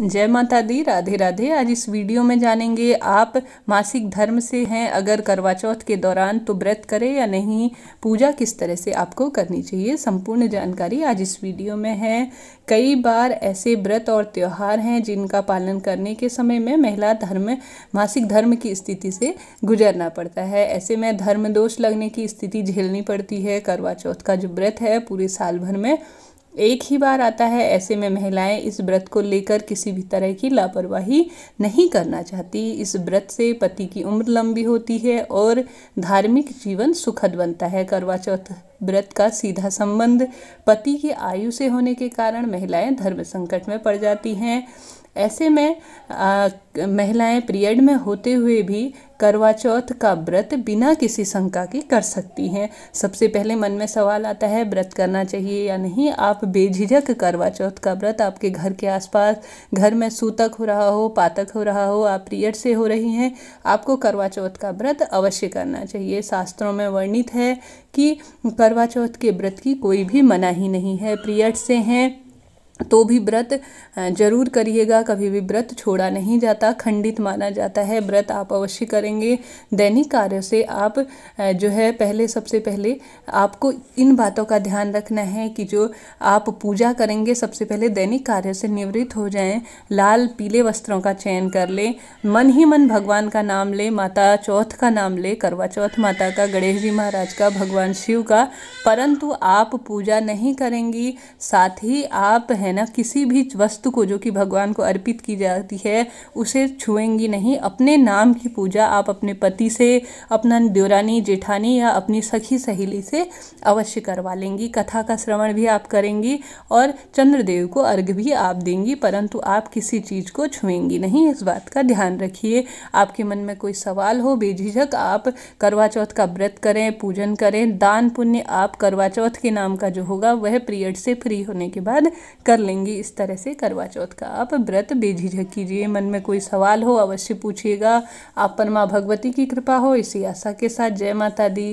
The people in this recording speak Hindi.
जय माता दी राधे राधे आज इस वीडियो में जानेंगे आप मासिक धर्म से हैं अगर करवा चौथ के दौरान तो व्रत करें या नहीं पूजा किस तरह से आपको करनी चाहिए संपूर्ण जानकारी आज इस वीडियो में है कई बार ऐसे व्रत और त्यौहार हैं जिनका पालन करने के समय में महिला धर्म मासिक धर्म की स्थिति से गुजरना पड़ता है ऐसे में धर्म दोष लगने की स्थिति झेलनी पड़ती है करवा चौथ का जो व्रत है पूरे साल भर में एक ही बार आता है ऐसे में महिलाएं इस व्रत को लेकर किसी भी तरह की लापरवाही नहीं करना चाहती इस व्रत से पति की उम्र लंबी होती है और धार्मिक जीवन सुखद बनता है करवा चौथ व्रत का सीधा संबंध पति की आयु से होने के कारण महिलाएं धर्म संकट में पड़ जाती हैं ऐसे में आ, महिलाएं पीरियड में होते हुए भी करवा चौथ का व्रत बिना किसी शंका के कर सकती हैं सबसे पहले मन में सवाल आता है व्रत करना चाहिए या नहीं आप बेझिझक करवा चौथ का व्रत आपके घर के आसपास घर में सूतक हो रहा हो पातक हो रहा हो आप पीरियड से हो रही हैं आपको करवा चौथ का व्रत अवश्य करना चाहिए शास्त्रों में वर्णित है कि कर करवा चौथ के व्रत की कोई भी मनाही नहीं है प्रिय से हैं तो भी व्रत जरूर करिएगा कभी भी व्रत छोड़ा नहीं जाता खंडित माना जाता है व्रत आप अवश्य करेंगे दैनिक कार्य से आप जो है पहले सबसे पहले आपको इन बातों का ध्यान रखना है कि जो आप पूजा करेंगे सबसे पहले दैनिक कार्य से निवृत्त हो जाएं लाल पीले वस्त्रों का चयन कर लें मन ही मन भगवान का नाम ले माता चौथ का नाम ले करवा चौथ माता का गणेश जी महाराज का भगवान शिव का परंतु आप पूजा नहीं करेंगी साथ ही आप है ना किसी भी वस्तु को जो कि भगवान को अर्पित की जाती है उसे छुएंगी नहीं अपने नाम की पूजा आप अपने पति से अपना देवरानी जेठानी या अपनी सखी सहेली से अवश्य करवा लेंगी कथा का श्रवण भी आप करेंगी और चंद्रदेव को अर्घ भी आप देंगी परंतु आप किसी चीज़ को छुएंगी नहीं इस बात का ध्यान रखिए आपके मन में कोई सवाल हो बेझिझक आप करवा चौथ का व्रत करें पूजन करें दान पुण्य आप करवा चौथ के नाम का जो होगा वह पीरियड से फ्री होने के बाद कर कर लेंगी इस तरह से करवा चौथ का आप व्रत बेझिझक कीजिए मन में कोई सवाल हो अवश्य पूछिएगा आप पर माँ भगवती की कृपा हो इसी आशा के साथ जय माता दी